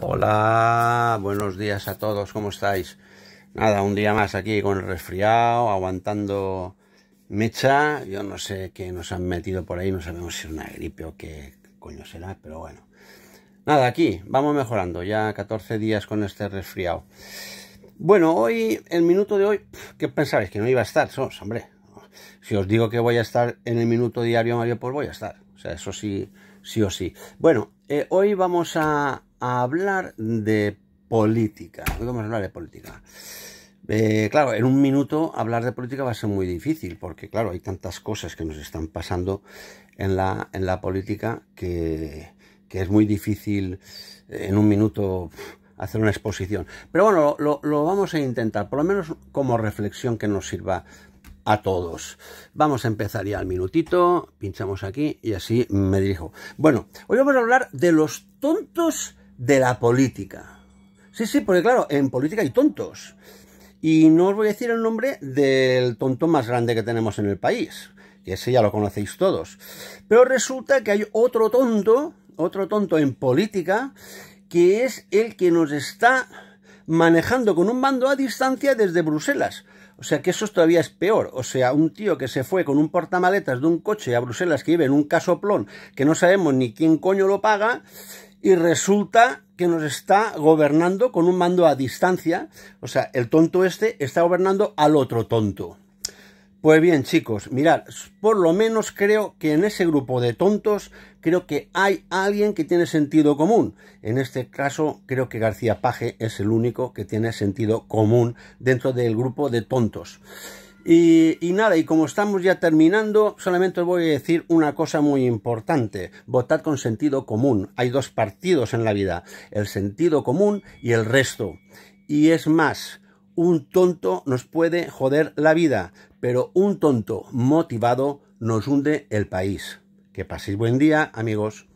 Hola, buenos días a todos, ¿cómo estáis? Nada, un día más aquí con el resfriado, aguantando mecha. Yo no sé qué nos han metido por ahí, no sabemos si es una gripe o qué coño será, pero bueno. Nada, aquí vamos mejorando, ya 14 días con este resfriado. Bueno, hoy, el minuto de hoy, ¿qué pensáis? Que no iba a estar, sos, hombre. Si os digo que voy a estar en el minuto diario, Mario, pues voy a estar. O sea, eso sí, sí o sí. Bueno, eh, hoy vamos a, a hablar de política. Hoy vamos a hablar de política. Eh, claro, en un minuto hablar de política va a ser muy difícil, porque claro, hay tantas cosas que nos están pasando en la, política que, es muy difícil eh, en un minuto hacer una exposición. Pero bueno, lo, lo vamos a intentar, por lo menos como reflexión que nos sirva a todos. Vamos a empezar ya al minutito, pinchamos aquí y así me dirijo. Bueno, hoy vamos a hablar de los tontos de la política. Sí, sí, porque claro, en política hay tontos. Y no os voy a decir el nombre del tonto más grande que tenemos en el país, que ese ya lo conocéis todos. Pero resulta que hay otro tonto, otro tonto en política, que es el que nos está manejando con un mando a distancia desde Bruselas. O sea que eso todavía es peor. O sea, un tío que se fue con un portamaletas de un coche a Bruselas que vive en un casoplón que no sabemos ni quién coño lo paga y resulta que nos está gobernando con un mando a distancia. O sea, el tonto este está gobernando al otro tonto. Pues bien, chicos, mirad, por lo menos creo que en ese grupo de tontos, creo que hay alguien que tiene sentido común. En este caso, creo que García Paje es el único que tiene sentido común dentro del grupo de tontos. Y, nada, y como estamos ya terminando, solamente os voy a decir una cosa muy importante. Votad con sentido común. Hay dos partidos en la vida, el sentido común y el resto. Y es más, un tonto nos puede joder la vida, pero un tonto motivado nos hunde el país. Que paséis buen día, amigos.